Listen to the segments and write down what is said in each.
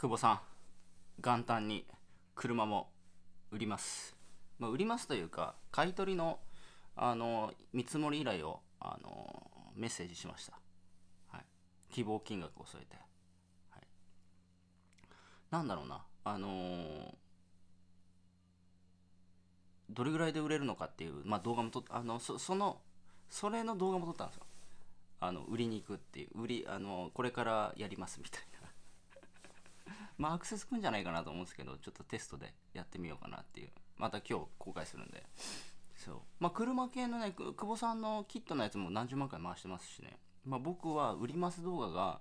久保さん元旦に車も売ります、まあ、売りますというか買い取りのあの見積もり依頼をあのメッセージしました、はい、希望金額を添えて、はい、なんだろうなあのー、どれぐらいで売れるのかっていう、まあ、動画も撮あのそそのそれの動画も撮ったんですよあの売りに行くっていう売りあのこれからやりますみたいなまあアクセスくんじゃないかなと思うんですけど、ちょっとテストでやってみようかなっていう。また今日公開するんで。そう。まあ車系のね、久保さんのキットのやつも何十万回回してますしね。まあ僕は売ります動画が、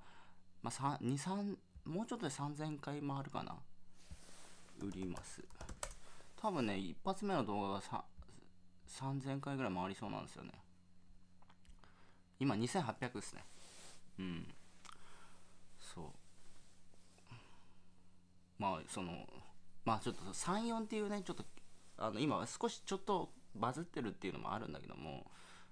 まあ2、3、もうちょっとで3000回回るかな。売ります。多分ね、一発目の動画が3000回ぐらい回りそうなんですよね。今2800ですね。まあそのまあちょっと34っていうねちょっとあの今少しちょっとバズってるっていうのもあるんだけども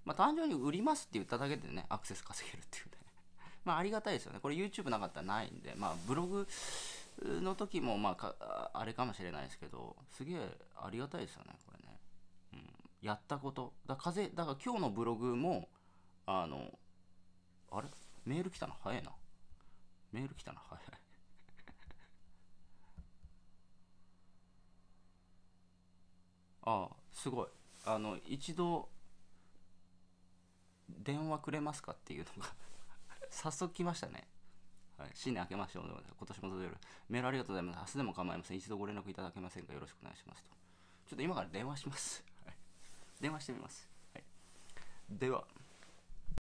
まあ単純に売りますって言っただけでねアクセス稼げるっていうね まあありがたいですよねこれ YouTube なかったらないんでまあブログの時もまああれかもしれないですけどすげえありがたいですよねこれね、うん、やったことだ風だから今日のブログもあのあれメール来たの早いなメール来たの早いああすごいあの一度電話くれますかっていうのが 早速来ましたねはい、新年明けましてう今年も土曜日、メールありがとうございます。明日でも構いません。一度ご連絡いただけませんかよろしくお願いしますと。ちょっと今から電話します。はい、電話してみます。はい、では。